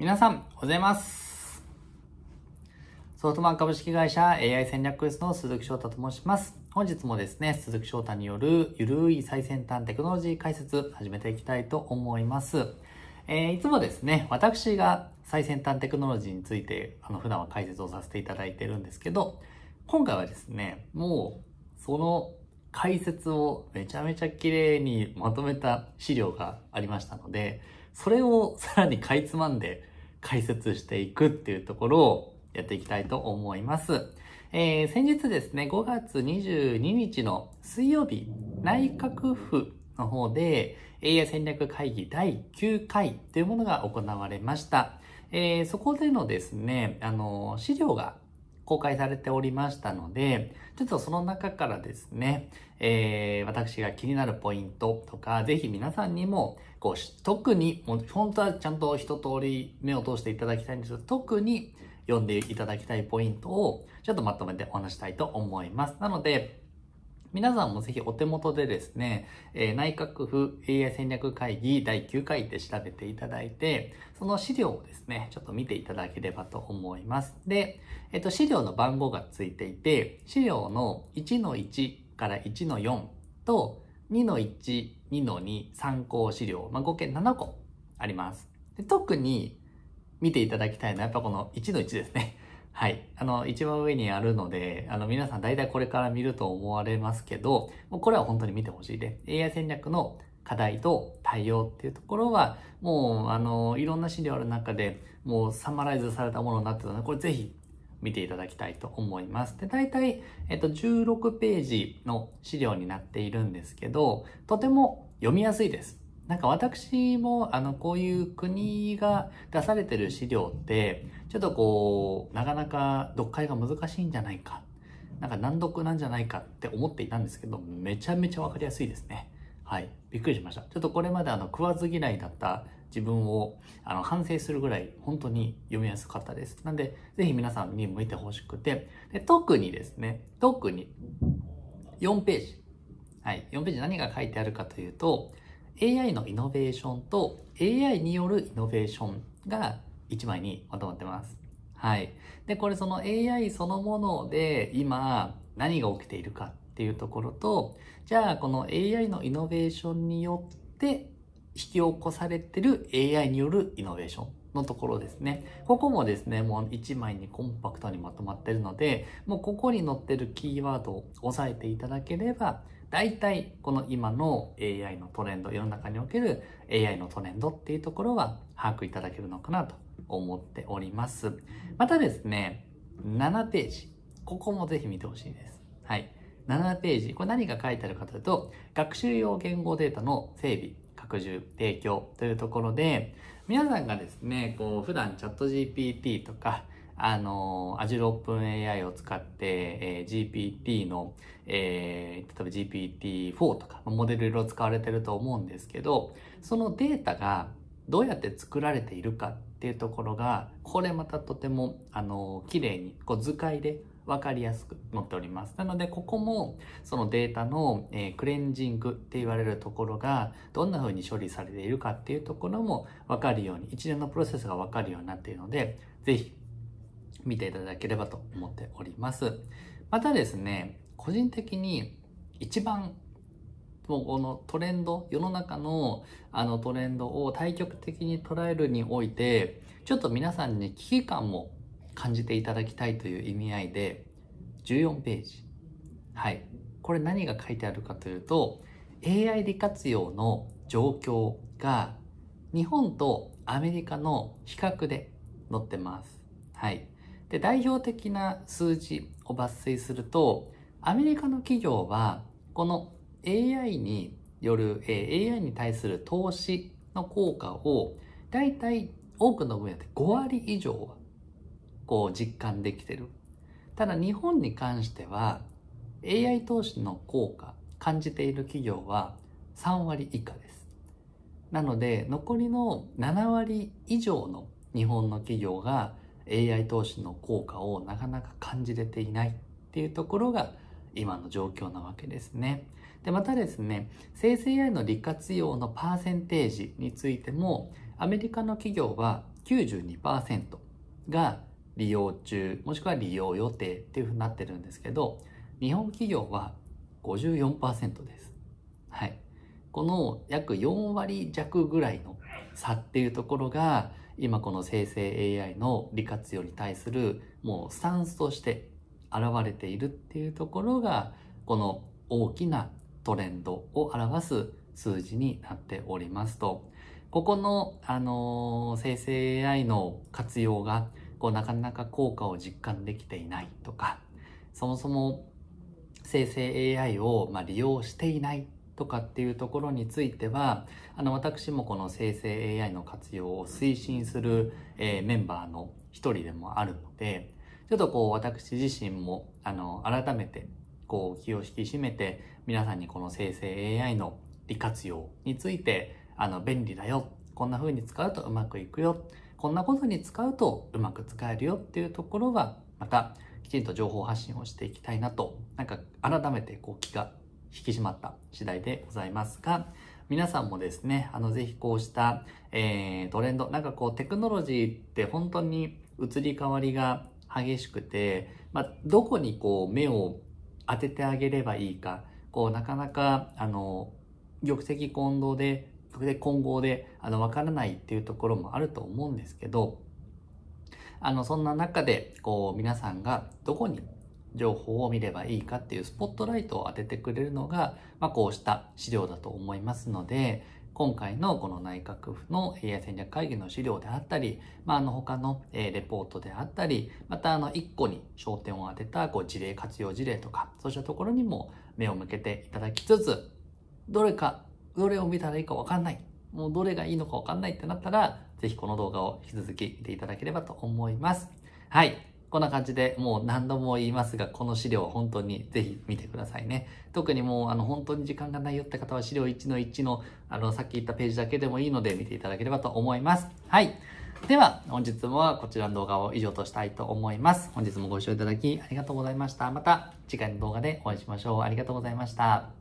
皆さん、おはようございます。ソフトバンク株式会社 AI 戦略室の鈴木翔太と申します。本日もですね、鈴木翔太によるゆるい最先端テクノロジー解説始めていきたいと思います。えー、いつもですね、私が最先端テクノロジーについて、あの、普段は解説をさせていただいてるんですけど、今回はですね、もう、その解説をめちゃめちゃ綺麗にまとめた資料がありましたので、それをさらにかいつまんで解説していくっていうところをやっていきたいと思います。えー、先日ですね、5月22日の水曜日、内閣府の方で AI 戦略会議第9回というものが行われました。えー、そこでのですね、あの、資料が公開されておりましたので、ちょっとその中からですね、えー、私が気になるポイントとか、ぜひ皆さんにも、こう、特に、もう本当はちゃんと一通り目を通していただきたいんですが、特に読んでいただきたいポイントを、ちょっとまとめてお話したいと思います。なので、皆さんもぜひお手元でですね、え内閣府 AI 戦略会議第9回って調べていただいて、その資料をですね、ちょっと見ていただければと思います。で、えっ、と、資料の番号がついていて、資料の1の1から1の4と、2の1、2の2、参考資料、まあ、合計7個あります。で特に見ていただきたいのはやっぱこの1の1ですね。はい。あの、一番上にあるので、あの、皆さん大体これから見ると思われますけど、もうこれは本当に見てほしいで、AI 戦略の課題と対応っていうところは、もう、あの、いろんな資料ある中で、もうサマライズされたものになってたので、これぜひ見ていただきたいと思います。で、大体、えっと、16ページの資料になっているんですけど、とても読みやすいです。なんか私も、あの、こういう国が出されてる資料って、ちょっとこう、なかなか読解が難しいんじゃないか、なんか難読なんじゃないかって思っていたんですけど、めちゃめちゃわかりやすいですね。はい。びっくりしました。ちょっとこれまであの、食わず嫌いだった自分をあの反省するぐらい、本当に読みやすかったです。なんで、ぜひ皆さんに向いてほしくて、で特にですね、特に4ページ。はい。4ページ何が書いてあるかというと、AI のイノベーションと AI によるイノベーションが1枚にまとまってます。はい。で、これその AI そのもので今何が起きているかっていうところと、じゃあこの AI のイノベーションによって引き起こされてる AI によるイノベーションのところですね。ここもですね、もう1枚にコンパクトにまとまってるので、もうここに載ってるキーワードを押さえていただければ、大体この今の AI のトレンド、世の中における AI のトレンドっていうところは把握いただけるのかなと思っております。またですね、7ページ。ここもぜひ見てほしいです。はい。7ページ。これ何が書いてあるかというと、学習用言語データの整備、拡充、提供というところで、皆さんがですね、こう、普段チャット GPT とか、あの、Azure OpenAI を使って、えー、GPT の、えー、例えば GPT4 とか、モデルいろいろ使われてると思うんですけど、そのデータがどうやって作られているかっていうところが、これまたとても、あの、綺麗に、こう、図解で分かりやすく載っております。なので、ここもそのデータの、えクレンジングって言われるところがどんな風に処理されているかっていうところも分かるように、一連のプロセスが分かるようになっているので、ぜひ見ていただければと思っております。またですね、個人的に一番もうこのトレンド、世の中のあのトレンドを対極的に捉えるにおいて、ちょっと皆さんに危機感も感じていただきたいという意味合いで14ページはいこれ何が書いてあるかというと AI 利活用の状況が日本とアメリカの比較で載ってます。はい、で代表的な数字を抜粋するとアメリカの企業はこの AI による、えー、AI に対する投資の効果をだいたい多くの分野で5割以上はこう実感できてる。ただ日本に関しては AI 投資の効果感じている企業は3割以下です。なので残りの7割以上の日本の企業が AI 投資の効果をなかなか感じれていないっていうところが今の状況なわけですね。で、またですね、生成 AI の利活用のパーセンテージについても、アメリカの企業は92%が利用中、もしくは利用予定っていうふうになってるんですけど、日本企業は54%です。はい。この約4割弱ぐらいの差っていうところが、今この生成 AI の利活用に対するもうスタンスとして現れているっていうところが、この大きなトレンドを表す数字になっておりますと、ここの、あのー、生成 AI の活用がこうなかなか効果を実感できていないとかそもそも生成 AI をま利用していないとかっていうところについてはあの私もこの生成 AI の活用を推進する、えー、メンバーの一人でもあるのでちょっとこう私自身もあの改めてこう気を引き締めて皆さんにこの生成 AI の利活用についてあの便利だよこんな風に使うとうまくいくよこんなことに使うとうまく使えるよっていうところは、またきちんと情報発信をしていきたいなと、なんか改めてこう気が引き締まった次第でございますが、皆さんもですね、あの、ぜひこうした、えー、トレンド、なんかこうテクノロジーって本当に移り変わりが激しくて、まあ、どこにこう目を当ててあげればいいか、こうなかなか、あの、玉石混同でそれで混合であの分からないっていうところもあると思うんですけどあのそんな中でこう皆さんがどこに情報を見ればいいかっていうスポットライトを当ててくれるのが、まあ、こうした資料だと思いますので今回のこの内閣府の AI 戦略会議の資料であったり、まあ、あの他のレポートであったりまたあの1個に焦点を当てたこう事例活用事例とかそうしたところにも目を向けていただきつつどれかどれを見たらいいかわかんない。もうどれがいいのかわかんないってなったら、ぜひこの動画を引き続き見ていただければと思います。はい。こんな感じで、もう何度も言いますが、この資料本当にぜひ見てくださいね。特にもう、あの、本当に時間がないよって方は資料1の1の、あの、さっき言ったページだけでもいいので見ていただければと思います。はい。では、本日もこちらの動画を以上としたいと思います。本日もご視聴いただきありがとうございました。また次回の動画でお会いしましょう。ありがとうございました。